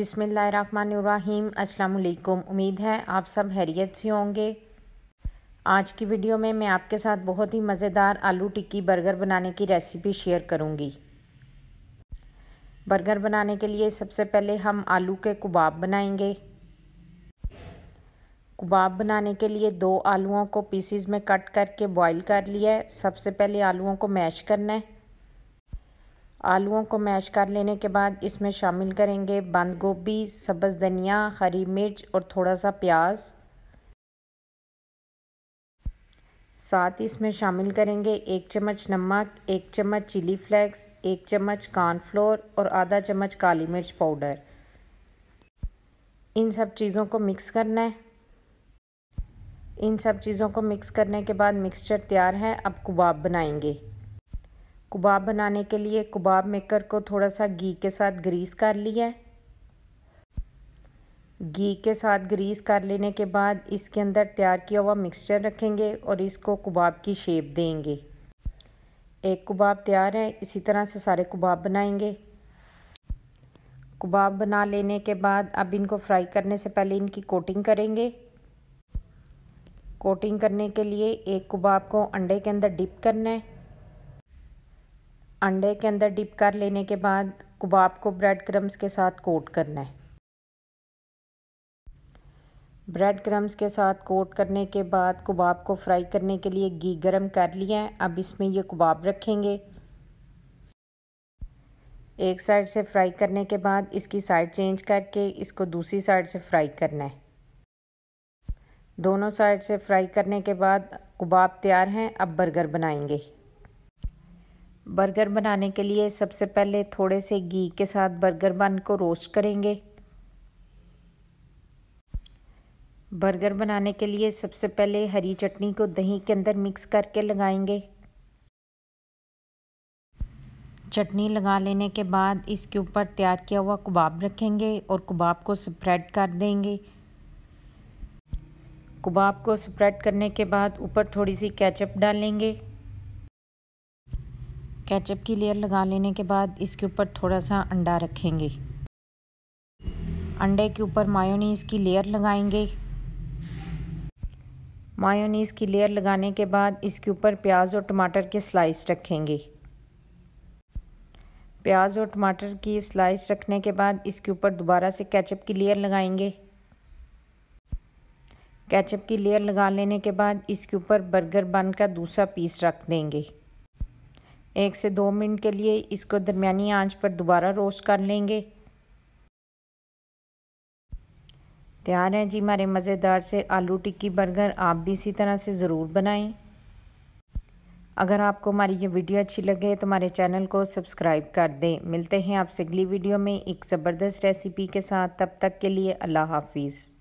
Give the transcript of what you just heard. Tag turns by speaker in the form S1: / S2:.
S1: अस्सलाम अल्लाम उम्मीद है आप सब हैरियत से होंगे आज की वीडियो में मैं आपके साथ बहुत ही मज़ेदार आलू टिक्की बर्गर बनाने की रेसिपी शेयर करूंगी। बर्गर बनाने के लिए सबसे पहले हम आलू के कबाब बनाएंगे। कबाब बनाने के लिए दो आलूओं को पीसीज में कट करके बॉईल कर लिया है सबसे पहले आलूओं को मैश करना है आलूओं को मैश कर लेने के बाद इसमें शामिल करेंगे बंद गोभी सब्ज़ धनिया हरी मिर्च और थोड़ा सा प्याज साथ ही इसमें शामिल करेंगे एक चम्मच नमक एक चम्मच चिली फ्लेक्स एक चम्मच कॉर्नफ्लोर और आधा चम्मच काली मिर्च पाउडर इन सब चीज़ों को मिक्स करना है इन सब चीज़ों को मिक्स करने के बाद मिक्सचर तैयार है अब कबाब बनाएंगे कबाब बनाने के लिए कबाब मेकर को थोड़ा सा घी के साथ ग्रीस कर लिया घी के साथ ग्रीस कर लेने के बाद इसके अंदर तैयार किया हुआ मिक्सचर रखेंगे और इसको कबाब की शेप देंगे एक कबाब तैयार है इसी तरह से सारे कबाब बनाएंगे कबाब बना लेने के बाद अब इनको फ्राई करने से पहले इनकी कोटिंग करेंगे कोटिंग करने के लिए एक कबाब को अंडे के अंदर डिप करना है अंडे के अंदर डिप कर लेने के बाद कबाब को ब्रेड क्रम्स के साथ कोट करना है ब्रेड क्रम्स के साथ कोट करने के बाद कबाब को फ्राई करने के लिए घी गरम कर लिया है अब इसमें ये कबाब रखेंगे एक साइड से फ्राई करने के बाद इसकी साइड चेंज करके इसको दूसरी साइड से फ्राई करना है दोनों साइड से फ्राई करने के बाद कबाब तैयार हैं अब बर्गर बनाएंगे बर्गर बनाने के लिए सबसे पहले थोड़े से घी के साथ बर्गर बन को रोस्ट करेंगे बर्गर बनाने के लिए सबसे पहले हरी चटनी को दही के अंदर मिक्स करके लगाएंगे चटनी लगा लेने के बाद इसके ऊपर तैयार किया हुआ कबाब रखेंगे और कबाब को स्प्रेड कर देंगे कबाब को स्प्रेड करने के बाद ऊपर थोड़ी सी केचप डालेंगे केचप की लेयर लगा लेने के बाद इसके ऊपर थोड़ा सा अंडा रखेंगे अंडे के ऊपर मायोनीस की लेयर लगाएंगे मायोनीस की लेयर लगाने के बाद इसके ऊपर प्याज और टमाटर के स्लाइस रखेंगे प्याज और टमाटर की स्लाइस रखने के बाद इसके ऊपर दोबारा से केचप की लेयर लगाएंगे केचप की लेयर लगा लेने के बाद इसके ऊपर बर्गर बन का दूसरा पीस रख देंगे एक से दो मिनट के लिए इसको दरमियानी आंच पर दोबारा रोस्ट कर लेंगे तैयार है जी हमारे मज़ेदार से आलू टिक्की बर्गर आप भी इसी तरह से ज़रूर बनाएं अगर आपको हमारी ये वीडियो अच्छी लगे तो हमारे चैनल को सब्सक्राइब कर दें मिलते हैं आपसे अगली वीडियो में एक ज़बरदस्त रेसिपी के साथ तब तक के लिए अल्लाह हाफिज़